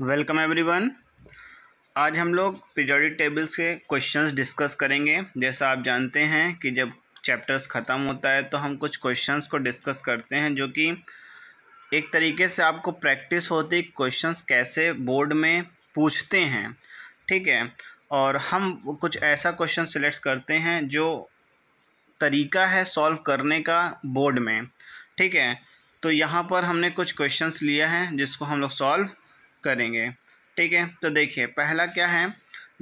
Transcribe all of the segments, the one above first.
welcome everyone आज हम लोग पीरियडिक टेबल्स के क्वेश्चंस डिस्कस करेंगे जैसा आप जानते हैं कि जब चैप्टर्स ख़त्म होता है तो हम कुछ क्वेश्चंस को डिस्कस करते हैं जो कि एक तरीके से आपको प्रैक्टिस होती क्वेश्चंस कैसे बोर्ड में पूछते हैं ठीक है और हम कुछ ऐसा क्वेश्चन सिलेक्ट करते हैं जो तरीका है सॉल्व करने का बोर्ड में ठीक है तो यहाँ पर हमने कुछ क्वेश्चंस लिया है जिसको हम लोग सॉल्व करेंगे ठीक है तो देखिए पहला क्या है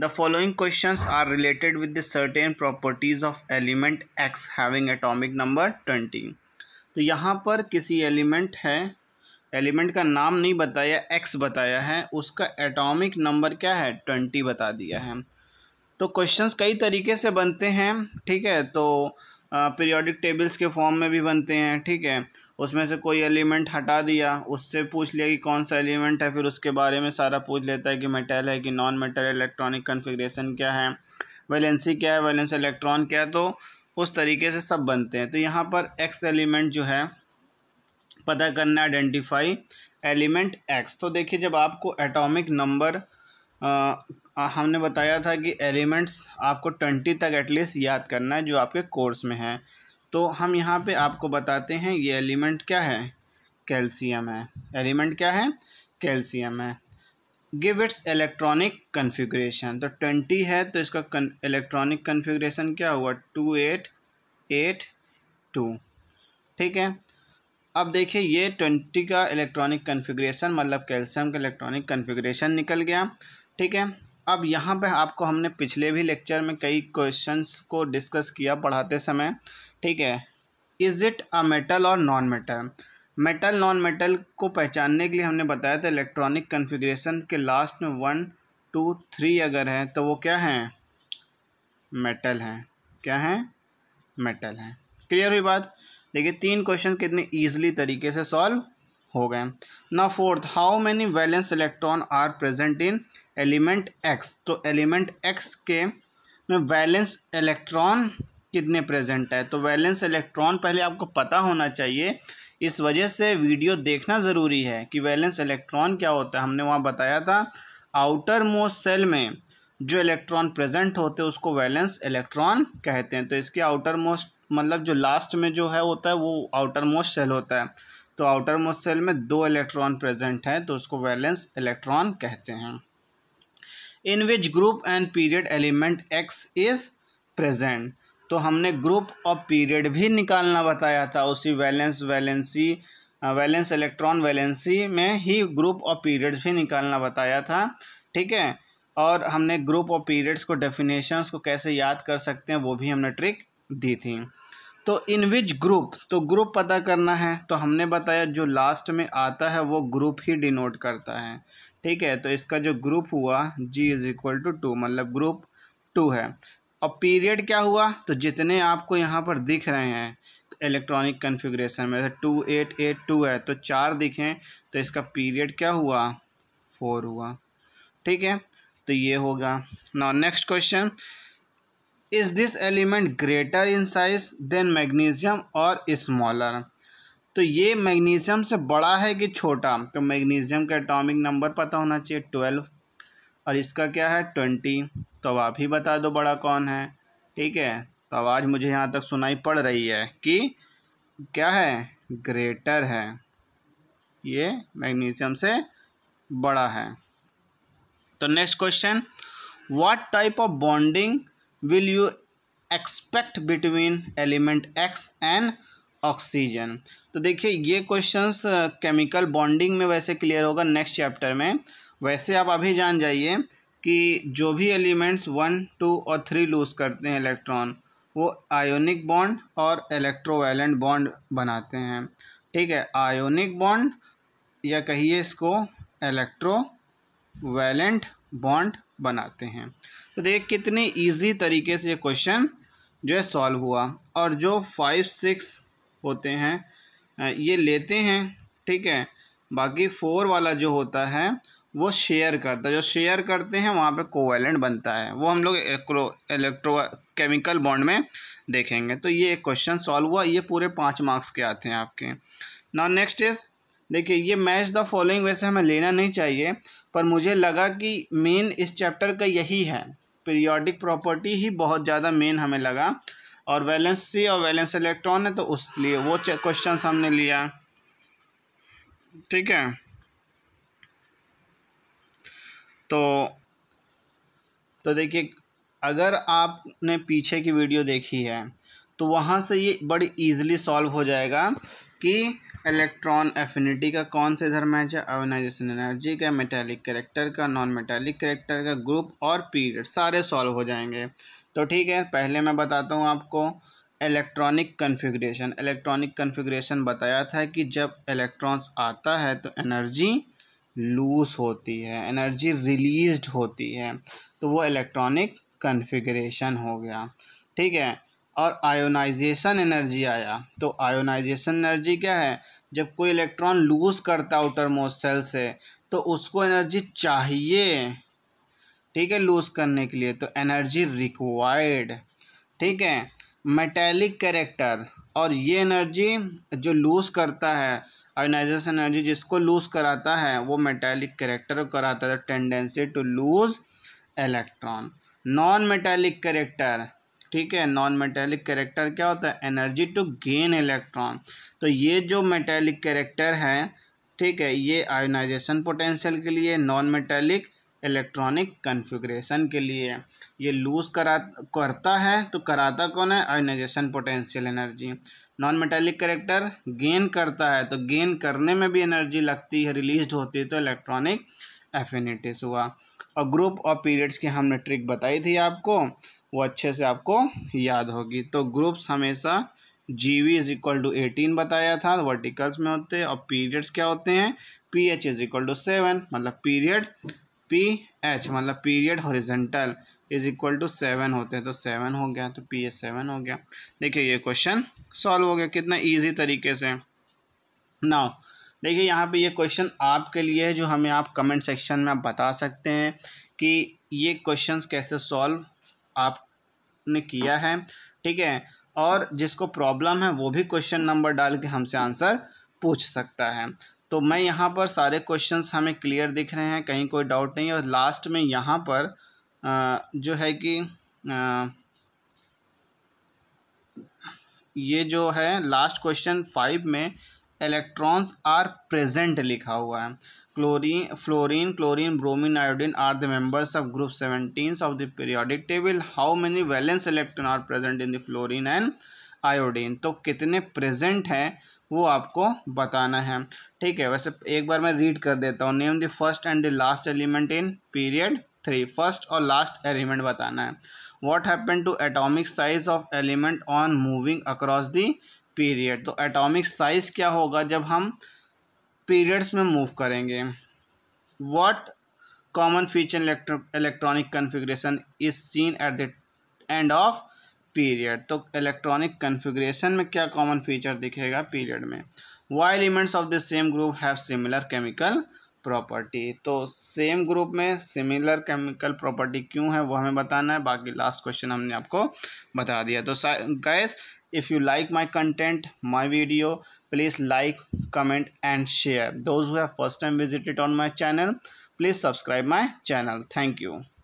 the following question are related with the certain properties of element X having atomic number twenty तो यहाँ पर किसी एलिमेंट है एलिमेंट का नाम नहीं बताया एक्स बताया है उसका एटॉमिक नंबर क्या है ट्वेंटी बता दिया है तो क्वेश्चंस कई तरीके से बनते हैं ठीक है तो पीरियोडिक टेबल्स के फॉर्म में भी बनते हैं ठीक है उसमें से कोई एलिमेंट हटा दिया उससे पूछ लिया कि कौन सा एलिमेंट है फिर उसके बारे में सारा पूछ लेता है कि मेटल है कि नॉन मेटल इलेक्ट्रॉनिक कन्फिग्रेशन क्या है वैलेंसी क्या है वैलेंस इलेक्ट्रॉन क्या है तो उस तरीके से सब बनते हैं तो यहाँ पर एक्स एलिमेंट जो है पता करना आइडेंटिफाई एलिमेंट एक्स तो देखिए जब आपको एटॉमिक नंबर हमने बताया था कि एलिमेंट्स आपको ट्वेंटी तक एटलीस्ट याद करना है जो आपके कोर्स में है तो हम यहाँ पे आपको बताते हैं ये एलिमेंट क्या है कैल्शियम है एलिमेंट क्या है कैल्शियम है गिव इट्स इलेक्ट्रॉनिक कन्फिग्रेशन तो ट्वेंटी है तो इसका इलेक्ट्रॉनिक कन्फिग्रेशन क्या हुआ टू एट एट टू ठीक है अब देखिए ये ट्वेंटी का इलेक्ट्रॉनिक कन्फिग्रेशन मतलब कैल्शियम का इलेक्ट्रॉनिक कन्फिग्रेशन निकल गया ठीक है अब यहाँ पे आपको हमने पिछले भी लेक्चर में कई क्वेश्चंस को डिस्कस किया पढ़ाते समय ठीक है इज़ इट अ मेटल और non metal metal non metal को पहचानने के लिए हमने बताया था इलेक्ट्रॉनिक कन्फिग्रेशन के लास्ट में वन टू थ्री अगर हैं तो वो क्या हैं मेटल हैं क्या हैं मेटल हैं क्लियर हुई बात देखिए तीन क्वेश्चन कितने ईजिली तरीके से सॉल्व हो गए ना fourth how many valence electron are present in element X तो एलिमेंट एक्स के में वैलेंस इलेक्ट्रॉन कितने प्रेजेंट है तो वैलेंस इलेक्ट्रॉन पहले आपको पता होना चाहिए इस वजह से वीडियो देखना ज़रूरी है कि वैलेंस इलेक्ट्रॉन क्या होता है हमने वहाँ बताया था आउटर मोस्ट सेल में जो इलेक्ट्रॉन प्रेजेंट होते हैं उसको वैलेंस इलेक्ट्रॉन कहते हैं तो इसके आउटर मोस्ट मतलब जो लास्ट में जो है होता है वो आउटर मोस्ट सेल होता है तो आउटर मोस्ट सेल में दो इलेक्ट्रॉन प्रेजेंट हैं तो उसको वैलेंस इलेक्ट्रॉन कहते हैं in which group and period element X is present तो हमने ग्रुप ऑफ पीरियड भी निकालना बताया था उसी valence valency valence electron valency में ही ग्रुप ऑफ पीरियड्स भी निकालना बताया था ठीक है और हमने ग्रुप ऑफ पीरियड्स को डेफिनेशंस को कैसे याद कर सकते हैं वो भी हमने ट्रिक दी थी तो इन विच ग्रुप तो ग्रुप पता करना है तो हमने बताया जो लास्ट में आता है वो ग्रुप ही डिनोट करता है ठीक है तो इसका जो ग्रुप हुआ G is equal to two मतलब ग्रुप टू है अब पीरियड क्या हुआ तो जितने आपको यहाँ पर दिख रहे हैं इलेक्ट्रॉनिक कन्फिग्रेशन में टू एट एट टू है तो चार दिखें तो इसका पीरियड क्या हुआ फोर हुआ ठीक है तो ये होगा now next question is this element greater in size than magnesium और इस्मॉलर तो ये मैग्नीशियम से बड़ा है कि छोटा तो मैग्नीशियम का एटॉमिक नंबर पता होना चाहिए ट्वेल्व और इसका क्या है ट्वेंटी तो आप ही बता दो बड़ा कौन है ठीक है तो आवाज़ मुझे यहाँ तक सुनाई पड़ रही है कि क्या है ग्रेटर है ये मैग्नीशियम से बड़ा है तो next question what type of bonding will you expect between element X and oxygen तो देखिए ये क्वेश्चंस केमिकल बॉन्डिंग में वैसे क्लियर होगा नेक्स्ट चैप्टर में वैसे आप अभी जान जाइए कि जो भी एलिमेंट्स वन टू और थ्री लूज़ करते हैं इलेक्ट्रॉन वो आयोनिक बॉन्ड और इलेक्ट्रोवैलेंट बॉन्ड बनाते हैं ठीक है आयोनिक बॉन्ड या कहिए इसको वैलेंट बॉन्ड बनाते हैं तो देख कितने इजी तरीके से ये क्वेश्चन जो है सॉल्व हुआ और जो फाइव सिक्स होते हैं ये लेते हैं ठीक है बाकी फोर वाला जो होता है वो शेयर करता है जो शेयर करते हैं वहाँ पे कोवेलेंट बनता है वो हम लोग इलेक्ट्रो केमिकल बॉन्ड में देखेंगे तो ये एक क्वेश्चन सॉल्व हुआ ये पूरे पाँच मार्क्स के आते हैं आपके ना नेक्स्ट इज़ देखिए ये मैच द फॉलोइंग वैसे हमें लेना नहीं चाहिए पर मुझे लगा कि मेन इस चैप्टर का यही है पीरियोडिक प्रॉपर्टी ही बहुत ज़्यादा मेन हमें लगा और वैलेंस सी और वैलेंस इलेक्ट्रॉन है तो उस लिए वो क्वेश्चन हमने लिया ठीक है तो तो देखिए अगर आपने पीछे की वीडियो देखी है तो वहाँ से ये बड़ी ईजिली सॉल्व हो जाएगा कि इलेक्ट्रॉन एफिनिटी का कौन से इधर मैच है आयोनाइजेशन एनर्जी का मेटेलिक करेक्टर का नॉन मेटेलिक करेक्टर का ग्रुप और पीरियड सारे सॉल्व हो जाएंगे तो ठीक है पहले मैं बताता हूँ आपको इलेक्ट्रॉनिक कन्फिग्रेशन इलेक्ट्रॉनिक कन्फिग्रेशन बताया था कि जब इलेक्ट्रॉन्स आता है तो एनर्जी लूज होती है एनर्जी रिलीज होती है तो वो इलेक्ट्रॉनिक कन्फिग्रेशन हो गया ठीक है और आयोनाइजेशन एनर्जी आया तो आयोनाइजेशन एनर्जी क्या है जब कोई इलेक्ट्रॉन लूज़ करता आउटर मोस्ट सेल से तो उसको एनर्जी चाहिए ठीक है लूज़ करने के लिए तो एनर्जी रिक्वायर्ड ठीक है मेटेलिक कैरेक्टर और ये एनर्जी जो लूज़ करता है आयोनाइजेशन एनर्जी जिसको लूज कराता है वो मेटेलिक करेक्टर कराता है tendency to lose electron non metallic character ठीक है नॉन मेटेलिक करेक्टर क्या होता है एनर्जी टू गेन इलेक्ट्रॉन तो ये जो मेटेलिक करेक्टर है ठीक है ये आयोनाइजेशन पोटेंशियल के लिए नॉन मेटेलिक इलेक्ट्रॉनिक कन्फिग्रेशन के लिए ये लूज़ करा करता है तो कराता कौन है ionisation potential energy non metallic character gain करता है तो गेन करने में भी एनर्जी लगती है रिलीज होती है तो इलेक्ट्रॉनिक एफिनिटिस हुआ और ग्रुप और पीरियड्स की हमने ट्रिक बताई थी आपको वो अच्छे से आपको याद होगी तो ग्रुप्स हमेशा G V is equal to eighteen बताया था वर्टिकल्स तो में होते हैं और पीरियड्स क्या होते हैं P H is equal to seven मतलब पीरियड पी एच मतलब period horizontal is equal to seven होते हैं तो सेवन हो गया तो पी एस सेवन हो गया देखिए ये क्वेश्चन सॉल्व हो गया कितना ईजी तरीके से नाउ देखिए यहाँ पे ये क्वेश्चन आपके लिए है जो हमें आप कमेंट सेक्शन में आप बता सकते हैं कि ये क्वेश्चंस कैसे सॉल्व आपने किया है ठीक है और जिसको प्रॉब्लम है वो भी क्वेश्चन नंबर डाल के हमसे आंसर पूछ सकता है तो मैं यहाँ पर सारे क्वेश्चंस हमें क्लियर दिख रहे हैं कहीं कोई डाउट नहीं है और लास्ट में यहाँ पर जो है कि ये जो है लास्ट क्वेश्चन फाइव में इलेक्ट्रॉन्स आर प्रेजेंट लिखा हुआ है chlorine fluorine chlorine bromine iodine are the members of group seventeen of the periodic table how many valence electron are present in the fluorine and iodine तो कितने present हैं वो आपको बताना है ठीक है वैसे एक बार मैं रीड कर देता हूँ name the first and the last element in period three first और लास्ट एलिमेंट बताना है what happen to atomic size of element on moving across the period तो एटॉमिक साइज क्या होगा जब हम पीरियड्स में मूव करेंगे what common feature electronic configuration is seen at the end of period तो इलेक्ट्रॉनिक कन्फिग्रेशन में क्या कॉमन फीचर दिखेगा पीरियड में why elements of the same group have similar chemical property तो सेम ग्रुप में similar chemical property क्यों है वो हमें बताना है बाकी लास्ट क्वेश्चन हमने आपको बता दिया तो guys if you like my content my video please like comment and share those who first time visited on my channel please subscribe my channel thank you